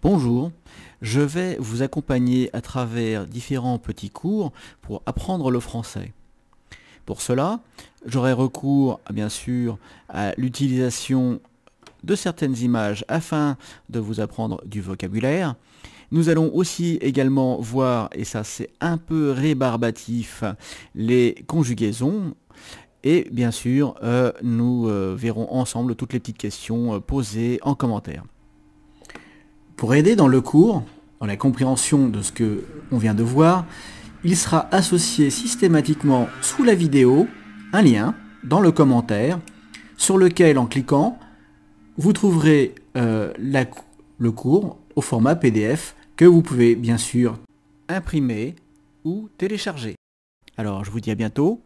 Bonjour, je vais vous accompagner à travers différents petits cours pour apprendre le français. Pour cela, j'aurai recours bien sûr à l'utilisation de certaines images afin de vous apprendre du vocabulaire. Nous allons aussi également voir, et ça c'est un peu rébarbatif, les conjugaisons et bien sûr, euh, nous euh, verrons ensemble toutes les petites questions euh, posées en commentaire. Pour aider dans le cours, dans la compréhension de ce que on vient de voir, il sera associé systématiquement sous la vidéo un lien dans le commentaire sur lequel en cliquant vous trouverez euh, le cours au format PDF que vous pouvez bien sûr imprimer ou télécharger. Alors je vous dis à bientôt